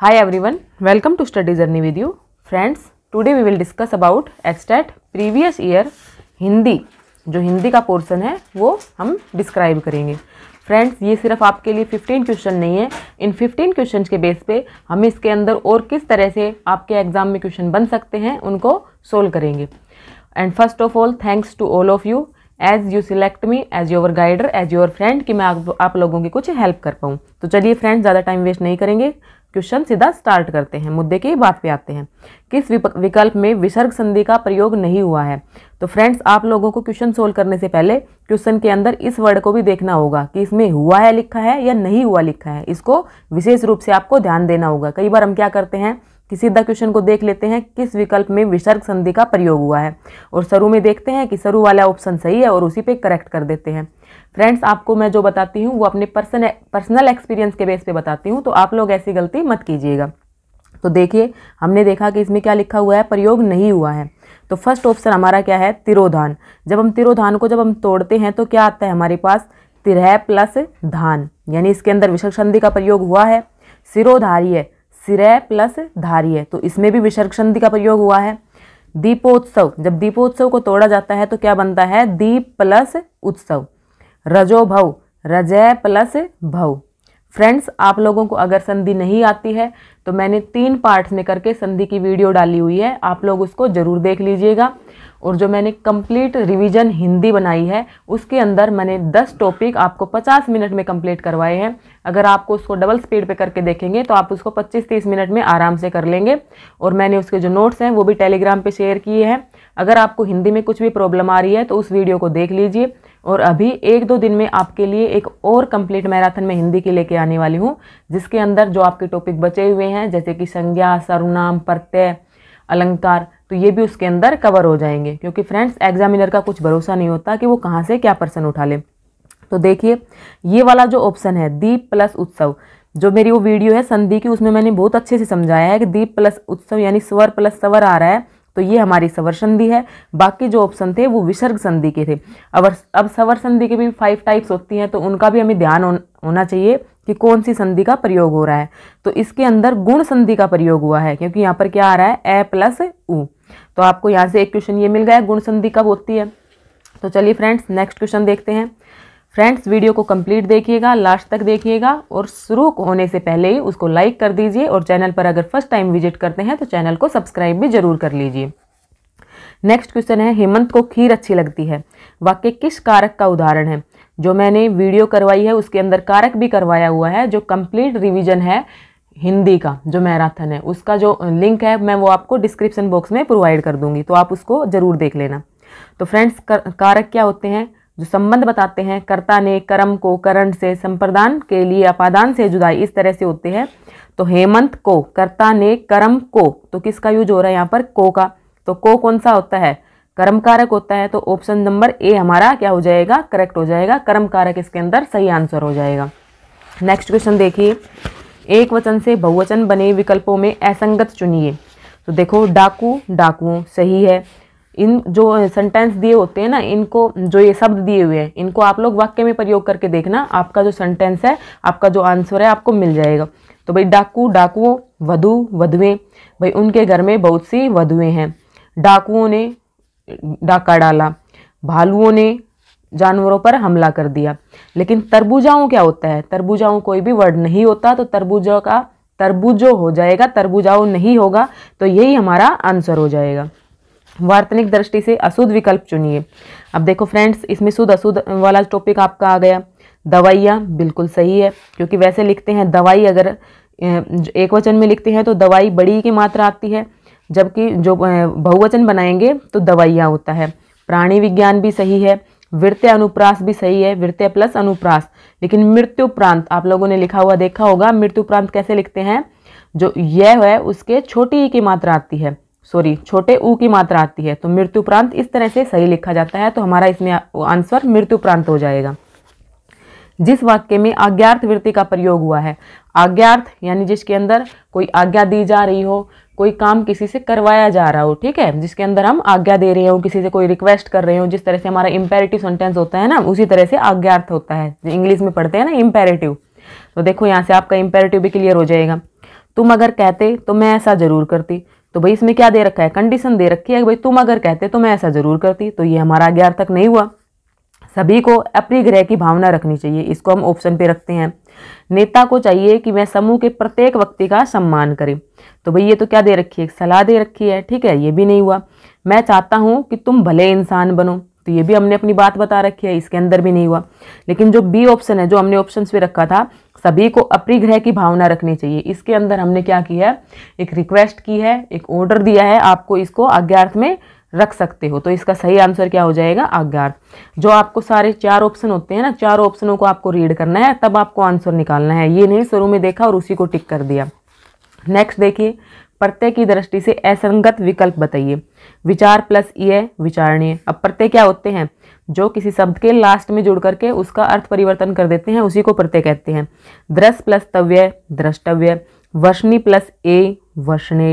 high everyone welcome to study journey with you friends today we will discuss about exact previous year Hindi जो हिंदी का portion है वो हम describe करेंगे friends ये सिर्फ आपके लिए 15 क्वेश्चन नहीं है इन 15 क्वेश्चन के बेस पे हम इसके अंदर और किस तरह से आपके एग्ज़ाम में क्वेश्चन बन सकते हैं उनको सोल्व करेंगे and first of all thanks to all of you as you select me as your guider as your friend कि मैं आप, आप लोगों की कुछ हेल्प कर पाऊँ तो चलिए फ्रेंड्स ज़्यादा टाइम वेस्ट नहीं करेंगे क्वेश्चन सीधा स्टार्ट करते हैं मुद्दे की बात पे आते हैं किस विकल्प में विसर्ग संधि का प्रयोग नहीं हुआ है तो फ्रेंड्स आप लोगों को क्वेश्चन सोल्व करने से पहले क्वेश्चन के अंदर इस वर्ड को भी देखना होगा कि इसमें हुआ है लिखा है या नहीं हुआ लिखा है इसको विशेष रूप से आपको ध्यान देना होगा कई बार हम क्या करते हैं कि सीधा क्वेश्चन को देख लेते हैं किस विकल्प में विसर्ग संधि का प्रयोग हुआ है और सरु में देखते हैं कि सरु वाला ऑप्शन सही है और उसी पे करेक्ट कर देते हैं फ्रेंड्स आपको मैं जो बताती हूँ वो अपने पर्सन पर्सनल एक्सपीरियंस के बेस पे बताती हूँ तो आप लोग ऐसी गलती मत कीजिएगा तो देखिए हमने देखा कि इसमें क्या लिखा हुआ है प्रयोग नहीं हुआ है तो फर्स्ट ऑप्शन हमारा क्या है तिरोधान जब हम तिरोधान को जब हम तोड़ते हैं तो क्या आता है हमारे पास तिरह प्लस धान यानी इसके अंदर विसर्ग संधि का प्रयोग हुआ है सिरोधार्य सिरे प्लस धारी है तो इसमें भी विसर्ग संधि का प्रयोग हुआ है दीपोत्सव जब दीपोत्सव को तोड़ा जाता है तो क्या बनता है दीप प्लस उत्सव रजो भव रजय प्लस भव फ्रेंड्स आप लोगों को अगर संधि नहीं आती है तो मैंने तीन पार्ट्स में करके संधि की वीडियो डाली हुई है आप लोग उसको ज़रूर देख लीजिएगा और जो मैंने कंप्लीट रिवीजन हिंदी बनाई है उसके अंदर मैंने 10 टॉपिक आपको 50 मिनट में कंप्लीट करवाए हैं अगर आपको उसको डबल स्पीड पे करके देखेंगे तो आप उसको 25-30 मिनट में आराम से कर लेंगे और मैंने उसके जो नोट्स हैं वो भी टेलीग्राम पर शेयर किए हैं अगर आपको हिंदी में कुछ भी प्रॉब्लम आ रही है तो उस वीडियो को देख लीजिए और अभी एक दो दिन में आपके लिए एक और कंप्लीट मैराथन में हिंदी की लेके आने वाली हूँ जिसके अंदर जो आपके टॉपिक बचे हुए हैं जैसे कि संज्ञा सर्वनाम प्रत्यय अलंकार तो ये भी उसके अंदर कवर हो जाएंगे क्योंकि फ्रेंड्स एग्जामिनर का कुछ भरोसा नहीं होता कि वो कहाँ से क्या पर्सन उठा ले तो देखिए ये वाला जो ऑप्शन है दीप प्लस उत्सव जो मेरी वो वीडियो है संधि की उसमें मैंने बहुत अच्छे से समझाया है कि दीप प्लस उत्सव यानी स्वर प्लस सवर आ रहा है तो ये हमारी सवर संधि है बाकी जो ऑप्शन थे वो विसर्ग संधि के थे अब अब सवर संधि के भी फाइव टाइप्स होती हैं तो उनका भी हमें ध्यान होना चाहिए कि कौन सी संधि का प्रयोग हो रहा है तो इसके अंदर गुण संधि का प्रयोग हुआ है क्योंकि यहाँ पर क्या आ रहा है ए प्लस ऊ तो आपको यहाँ से एक क्वेश्चन ये मिल गया गुण संधि कब होती है तो चलिए फ्रेंड्स नेक्स्ट क्वेश्चन देखते हैं फ्रेंड्स वीडियो को कंप्लीट देखिएगा लास्ट तक देखिएगा और शुरू होने से पहले ही उसको लाइक कर दीजिए और चैनल पर अगर फर्स्ट टाइम विजिट करते हैं तो चैनल को सब्सक्राइब भी जरूर कर लीजिए नेक्स्ट क्वेश्चन है हेमंत को खीर अच्छी लगती है वाक्य किस कारक का उदाहरण है जो मैंने वीडियो करवाई है उसके अंदर कारक भी करवाया हुआ है जो कंप्लीट रिवीजन है हिंदी का जो मैराथन है उसका जो लिंक है मैं वो आपको डिस्क्रिप्शन बॉक्स में प्रोवाइड कर दूंगी तो आप उसको ज़रूर देख लेना तो फ्रेंड्स कारक क्या होते हैं जो संबंध बताते हैं कर्ता ने कर्म को करण से संप्रदान के लिए अपादान से जुदाई इस तरह से होते हैं तो हेमंत को कर्ता ने कर्म को तो किसका यूज हो रहा है यहाँ पर को का तो को कौन सा होता है कर्म कारक होता है तो ऑप्शन नंबर ए हमारा क्या हो जाएगा करेक्ट हो जाएगा कर्म कारक इसके अंदर सही आंसर हो जाएगा नेक्स्ट क्वेश्चन देखिए एक वचन से बहुवचन बने विकल्पों में असंगत चुनिए तो देखो डाकू डाकुओं सही है इन जो सेंटेंस दिए होते हैं ना इनको जो ये शब्द दिए हुए हैं इनको आप लोग वाक्य में प्रयोग करके देखना आपका जो सेंटेंस है आपका जो आंसर है आपको मिल जाएगा तो भाई डाकू डाकुओं वधु वधुएं भाई उनके घर में बहुत सी वधुएं हैं डाकुओं ने डाका डाला भालुओं ने जानवरों पर हमला कर दिया लेकिन तरबूजाओं क्या होता है तरबूजाओं कोई भी वर्ड नहीं होता तो तरबूजों का तरबूजो हो जाएगा तरबूजाओ नहीं होगा तो यही हमारा आंसर हो जाएगा वार्तनिक दृष्टि से अशुद्ध विकल्प चुनिए अब देखो फ्रेंड्स इसमें शुद्ध अशुद्ध वाला टॉपिक आपका आ गया दवाइयाँ बिल्कुल सही है क्योंकि वैसे लिखते हैं दवाई अगर एक वचन में लिखते हैं तो दवाई बड़ी की मात्रा आती है जबकि जो बहुवचन बनाएंगे तो दवाइयाँ होता है प्राणी विज्ञान भी सही है वृत्य अनुप्रास भी सही है वृत्य प्लस अनुप्रास लेकिन मृत्यु प्रांत आप लोगों ने लिखा हुआ देखा होगा मृत्यु प्रांत कैसे लिखते हैं जो यह है उसके छोटी ई की मात्रा आती है सॉरी छोटे ऊ की मात्रा आती है तो मृत्यु प्रांत इस तरह से सही लिखा जाता है तो हमारा इसमें आंसर मृत्यु प्रांत हो जाएगा जिस वाक्य में आज्ञार्थ वृत्ति का प्रयोग हुआ है आज्ञार्थ यानी जिसके अंदर कोई आज्ञा दी जा रही हो कोई काम किसी से करवाया जा रहा हो ठीक है जिसके अंदर हम आज्ञा दे रहे हो किसी से कोई रिक्वेस्ट कर रहे हो जिस तरह से हमारा इंपेरेटिव सेंटेंस होता है ना उसी तरह से आज्ञार्थ होता है इंग्लिश में पढ़ते हैं ना इम्पेरेटिव तो देखो यहाँ से आपका इंपेरेटिव भी क्लियर हो जाएगा तुम अगर कहते तो मैं ऐसा ज़रूर करती तो भाई इसमें क्या दे रखा है कंडीशन दे रखी है भाई तुम अगर कहते तो मैं ऐसा ज़रूर करती तो ये हमारा आज्ञार्थक नहीं हुआ सभी को अपनी ग्रह की भावना रखनी चाहिए इसको हम ऑप्शन पे रखते हैं नेता को चाहिए कि वह समूह के प्रत्येक व्यक्ति का सम्मान करे तो भाई ये तो क्या दे रखी है सलाह दे रखी है ठीक है ये भी नहीं हुआ मैं चाहता हूँ कि तुम भले इंसान बनो तो ये भी हमने अपनी बात बता रखी है इसके अंदर भी नहीं हुआ लेकिन जो बी ऑप्शन है जो हमने ऑप्शन पे रखा था सभी को ग्रह की भावना रखनी चाहिए इसके अंदर हमने क्या किया है एक रिक्वेस्ट की है एक ऑर्डर दिया है आपको इसको आज्ञार्थ में रख सकते हो तो इसका सही आंसर क्या हो जाएगा आगार जो आपको सारे चार ऑप्शन होते हैं ना चार ऑप्शनों को आपको रीड करना है तब आपको आंसर निकालना है ये नहीं शुरू में देखा और उसी को टिक कर दिया नेक्स्ट देखिए प्रत्यय की दृष्टि से असंगत विकल्प बताइए विचार प्लस e है विचारणीय अब प्रत्यय क्या होते हैं जो किसी शब्द के लास्ट में जुड़ करके उसका अर्थ परिवर्तन कर देते हैं उसी को प्रत्यय कहते हैं दृश्य प्लस तव्य द्रष्टव्य वर्षणी प्लस ए वर्षणे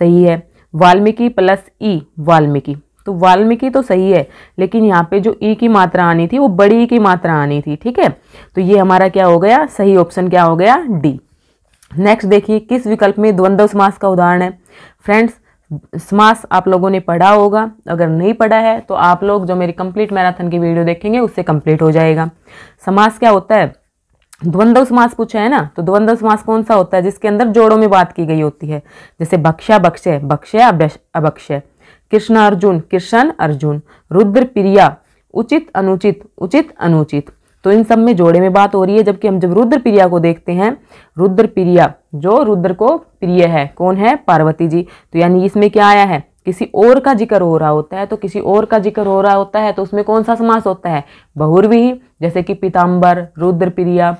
सही है Valmiki plus E e, Valmiki तो वाल्मीकि तो सही है लेकिन यहाँ पे जो ई e की मात्रा आनी थी वो बड़ी ई e की मात्रा आनी थी ठीक है तो ये हमारा क्या हो गया सही ऑप्शन क्या हो गया डी नेक्स्ट देखिए किस विकल्प में द्वंद्व समास का उदाहरण है फ्रेंड्स समास आप लोगों ने पढ़ा होगा अगर नहीं पढ़ा है तो आप लोग जो मेरी कंप्लीट मैराथन की वीडियो देखेंगे उससे कंप्लीट हो जाएगा समास क्या होता है द्वंद्व समास पूछा है ना तो द्वंद्व समास कौन सा होता है जिसके अंदर जोड़ों में बात की गई होती है जैसे बक्षा बक्षे बक्षे अभक्ष्य कृष्ण अर्जुन कृष्ण अर्जुन रुद्र प्रिया उचित अनुचित उचित अनुचित तो इन सब में जोड़े में बात हो रही है जबकि हम जब रुद्र प्रिया को देखते हैं रुद्र प्रिया जो रुद्र को प्रिय है कौन है पार्वती जी तो यानी इसमें क्या आया है किसी और का जिक्र हो रहा होता है तो किसी और का जिक्र हो रहा होता है तो उसमें कौन सा समास होता है बहुर्वी जैसे कि पीताम्बर रुद्रप्रिया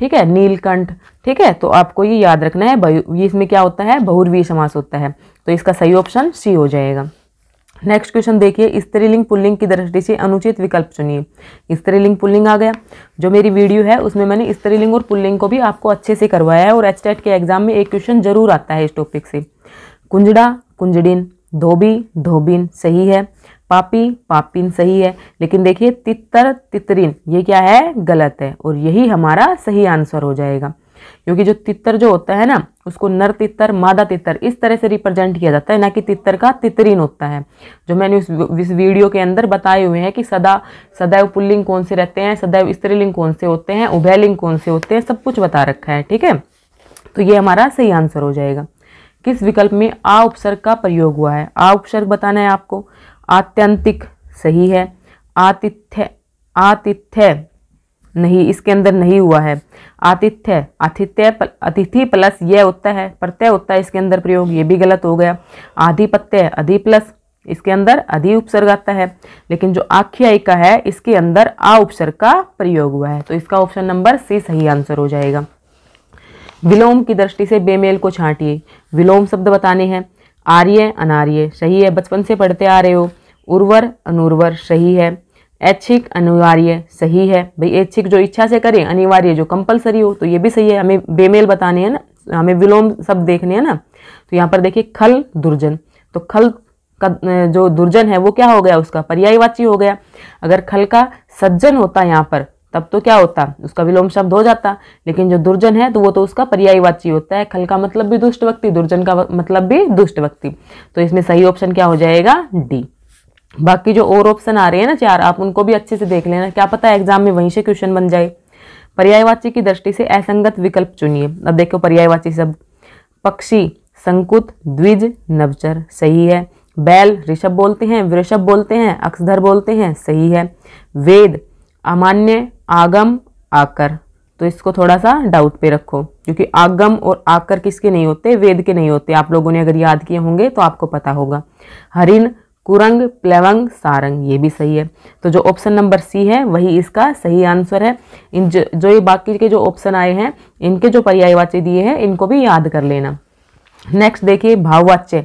ठीक है नीलकंठ ठीक है तो आपको ये याद रखना है ये इसमें क्या होता है बहुर्वी समास होता है तो इसका सही ऑप्शन सी हो जाएगा नेक्स्ट क्वेश्चन देखिए स्त्रीलिंग पुल्लिंग की दृष्टि से अनुचित विकल्प चुनिए स्त्रीलिंग पुल्लिंग आ गया जो मेरी वीडियो है उसमें मैंने स्त्रीलिंग और पुल्लिंग को भी आपको अच्छे से करवाया है और एच के एग्जाम में एक क्वेश्चन जरूर आता है इस टॉपिक से कुंजड़ा कुंजड़िन धोबी धोबिन सही है पापी पापिन सही है लेकिन देखिए तितर तितरिन ये क्या है गलत है और यही हमारा सही आंसर हो जाएगा क्योंकि जो तितर जो होता है ना उसको नर तितर मादा तितर इस तरह से रिप्रेजेंट किया जाता है ना कि तितर का तितरीन होता है जो मैंने उस इस वीडियो के अंदर बताए हुए हैं कि सदा सदैव पुल्लिंग कौन से रहते हैं सदैव स्त्रीलिंग कौन से होते हैं उभयलिंग कौन से होते हैं सब कुछ बता रखा है ठीक है तो ये हमारा सही आंसर हो जाएगा किस विकल्प में आ उपसर्ग का प्रयोग हुआ है आ उपसर्ग बताना है आपको आत्यंतिक सही है आतिथ्य आतिथ्य नहीं इसके अंदर नहीं हुआ है आतिथ्य आतिथ्य अतिथि प्लस यह उत्तर है प्रत्यय उत्तर इसके अंदर प्रयोग ये भी गलत हो गया आधिपत्य अधि प्लस इसके अंदर अधि उपसर्ग आता है लेकिन जो आख्यायिका है इसके अंदर आ उपसर्ग का प्रयोग हुआ है तो इसका ऑप्शन नंबर सी सही आंसर हो जाएगा विलोम की दृष्टि से बेमेल को छांटिए विलोम शब्द बताने हैं आर्य अनार्य सही है बचपन से पढ़ते आ रहे हो उर्वर अनुर्वर सही है ऐच्छिक अनिवार्य सही है भाई ऐच्छिक जो इच्छा से करें अनिवार्य जो कंपलसरी हो तो ये भी सही है हमें बेमेल बताने हैं ना हमें विलोम शब्द देखने हैं ना तो यहाँ पर देखिए खल दुर्जन तो खल का जो दुर्जन है वो क्या हो गया उसका पर्यायवाची हो गया अगर खल का सज्जन होता यहाँ पर तब तो क्या होता उसका विलोम शब्द हो जाता लेकिन जो दुर्जन है तो वो तो उसका पर्यायवाची होता है खल का मतलब भी दुष्ट व्यक्ति दुर्जन का मतलब भी दुष्ट व्यक्ति तो इसमें सही ऑप्शन क्या हो जाएगा डी बाकी जो और ऑप्शन आ रहे हैं ना चार आप उनको भी अच्छे से देख लेना क्या पता एग्जाम में वहीं से क्वेश्चन बन जाए पर्यायवाची की दृष्टि से असंगत विकल्प चुनिए अब देखो पर्यायवाची शब्द पक्षी संकुत द्विज नवचर सही है बैल ऋषभ बोलते हैं वृषभ बोलते हैं अक्षधर बोलते हैं सही है वेद अमान्य आगम आकर तो इसको थोड़ा सा डाउट पे रखो क्योंकि आगम और आकर किसके नहीं होते वेद के नहीं होते आप लोगों ने अगर याद किए होंगे तो आपको पता होगा हरिन कुरंग प्लवंग सारंग ये भी सही है तो जो ऑप्शन नंबर सी है वही इसका सही आंसर है इन जो, जो ये बाकी के जो ऑप्शन आए हैं इनके जो पर्यायवाची दिए हैं इनको भी याद कर लेना नेक्स्ट देखिए भाववाच्य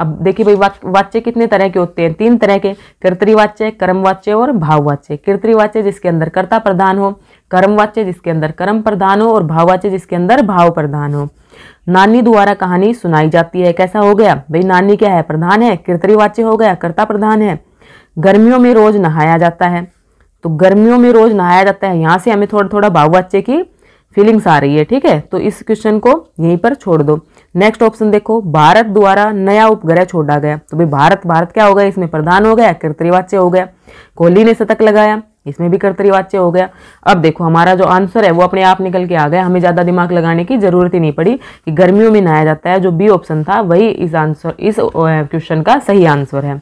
अब देखिए भाई वाच्य कितने तरह के होते हैं तीन तरह के कर्तरी कर्मवाच्य कर्म वाच्य और भाववाच्य कर्तरी जिसके अंदर कर्ता प्रधान हो कर्म वाच्य जिसके अंदर कर्म प्रधान हो और भाववाच्य जिसके अंदर भाव प्रधान हो नानी द्वारा कहानी सुनाई जाती है कैसा हो गया भाई नानी क्या है प्रधान है कीर्तरी वाच्य हो गया कर्ता प्रधान है गर्मियों में रोज नहाया जाता है तो गर्मियों में रोज नहाया जाता है यहाँ से हमें थोड़ा थोड़ा भाववाच्य की फीलिंग्स आ रही है ठीक है तो इस क्वेश्चन को यहीं पर छोड़ दो नेक्स्ट ऑप्शन देखो भारत द्वारा नया उपग्रह छोड़ा गया तो भाई भारत भारत क्या हो गया इसमें प्रधान हो गया कर्तरीवाच्य हो गया कोहली ने शतक लगाया इसमें भी कर्तरीवाच्य हो गया अब देखो हमारा जो आंसर है वो अपने आप निकल के आ गया हमें ज़्यादा दिमाग लगाने की जरूरत ही नहीं पड़ी कि गर्मियों में नहाया जाता है जो बी ऑप्शन था वही इस आंसर इस क्वेश्चन का सही आंसर है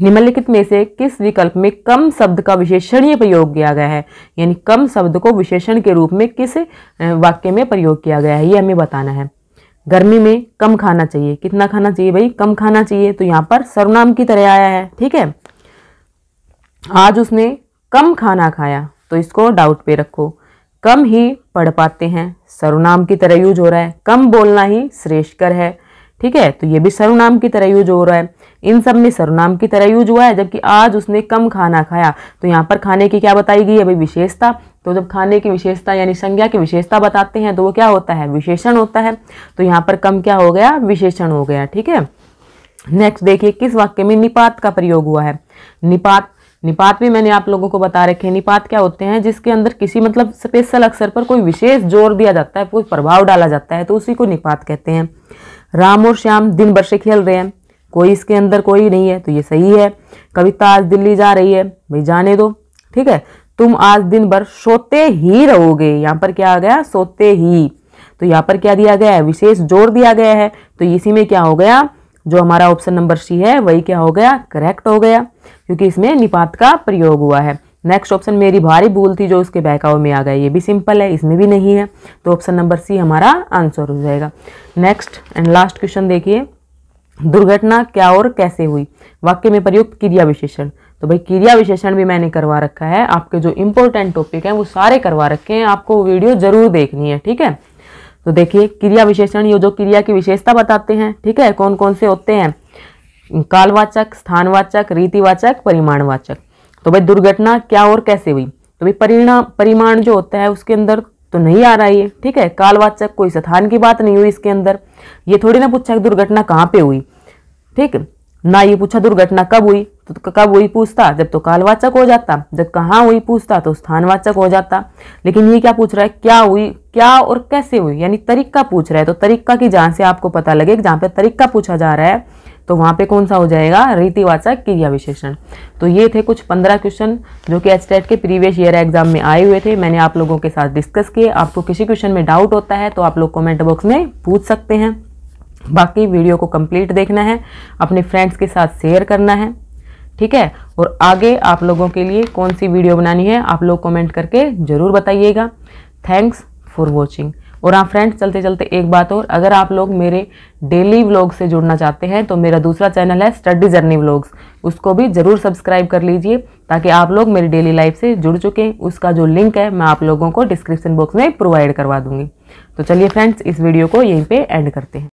निम्नलिखित में से किस विकल्प में कम शब्द का विशेषणीय प्रयोग किया गया है यानी कम शब्द को विशेषण के रूप में किस वाक्य में प्रयोग किया गया है ये हमें बताना है गर्मी में कम खाना चाहिए कितना खाना चाहिए भाई कम खाना चाहिए तो यहाँ पर सर्वनाम की तरह आया है ठीक है आज उसने कम खाना खाया तो इसको डाउट पे रखो कम ही पढ़ पाते हैं सर्वनाम की तरह यूज हो रहा है कम बोलना ही श्रेष्ठकर है ठीक है तो ये भी सर्वनाम की तरह यूज हो रहा है इन सब में सर्वनाम की तरह यूज हुआ है जबकि आज उसने कम खाना खाया तो यहाँ पर खाने की क्या बताई गई है भाई विशेषता तो जब खाने की विशेषता यानी संज्ञा की विशेषता बताते हैं तो वो क्या होता है विशेषण होता है तो यहाँ पर कम क्या हो गया विशेषण हो गया ठीक है नेक्स्ट देखिए किस वाक्य में निपात का प्रयोग हुआ है निपात निपात भी मैंने आप लोगों को बता रखे हैं निपात क्या होते हैं जिसके अंदर किसी मतलब स्पेशल अक्षर पर कोई विशेष जोर दिया जाता है कोई प्रभाव डाला जाता है तो उसी को निपात कहते हैं राम और श्याम दिन भर से खेल रहे हैं कोई इसके अंदर कोई नहीं है तो ये सही है कविता आज दिल्ली जा रही है भाई जाने दो ठीक है तुम आज दिन भर सोते ही रहोगे यहाँ पर क्या आ गया सोते ही तो यहाँ पर क्या दिया गया है विशेष जोर दिया गया है तो इसी में क्या हो गया जो हमारा ऑप्शन नंबर सी है वही क्या हो गया करेक्ट हो गया क्योंकि इसमें निपात का प्रयोग हुआ है नेक्स्ट ऑप्शन मेरी भारी भूल थी जो उसके बहकाव में आ गया ये भी सिंपल है इसमें भी नहीं है तो ऑप्शन नंबर सी हमारा आंसर हो जाएगा नेक्स्ट एंड लास्ट क्वेश्चन देखिए दुर्घटना क्या और कैसे हुई वाक्य में प्रयुक्त क्रिया विशेषण तो भाई क्रिया विशेषण भी मैंने करवा रखा है आपके जो इम्पोर्टेंट टॉपिक हैं वो सारे करवा रखे हैं आपको वीडियो जरूर देखनी है ठीक है तो देखिए क्रिया विशेषण ये जो क्रिया की विशेषता बताते हैं ठीक है कौन कौन से होते हैं कालवाचक स्थानवाचक रीतिवाचक परिमाणवाचक तो भाई दुर्घटना क्या और कैसे हुई तो भाई परिणाम परिमाण जो होता है उसके अंदर तो नहीं आ रहा ये ठीक है कालवाचक कोई स्थान की बात नहीं हुई इसके अंदर ये थोड़ी ना पूछा कि दुर्घटना कहाँ पे हुई ठीक ना ये पूछा दुर्घटना कब हुई तो कब वही पूछता जब तो कालवाचक हो जाता जब कहाँ वही पूछता तो स्थानवाचक हो जाता लेकिन ये क्या पूछ रहा है क्या हुई क्या और कैसे हुई यानी तरीका पूछ रहा है तो तरीका की जान से आपको पता लगे जहाँ पे तरीका पूछा जा रहा है तो वहाँ पे कौन सा हो जाएगा रीतिवाचक क्रिया विशेषण तो ये थे कुछ पंद्रह क्वेश्चन जो कि एच के प्रीवियस ईयर एग्जाम में आए हुए थे मैंने आप लोगों के साथ डिस्कस किए आपको किसी क्वेश्चन में डाउट होता है तो आप लोग कमेंट बॉक्स में पूछ सकते हैं बाकी वीडियो को कंप्लीट देखना है अपने फ्रेंड्स के साथ शेयर करना है ठीक है और आगे आप लोगों के लिए कौन सी वीडियो बनानी है आप लोग कमेंट करके ज़रूर बताइएगा थैंक्स फॉर वॉचिंग और हाँ फ्रेंड्स चलते चलते एक बात और अगर आप लोग मेरे डेली व्लॉग से जुड़ना चाहते हैं तो मेरा दूसरा चैनल है स्टडी जर्नी व्लॉग्स उसको भी ज़रूर सब्सक्राइब कर लीजिए ताकि आप लोग मेरी डेली लाइफ से जुड़ चुके उसका जो लिंक है मैं आप लोगों को डिस्क्रिप्शन बॉक्स में प्रोवाइड करवा दूँगी तो चलिए फ्रेंड्स इस वीडियो को यहीं पर एंड करते हैं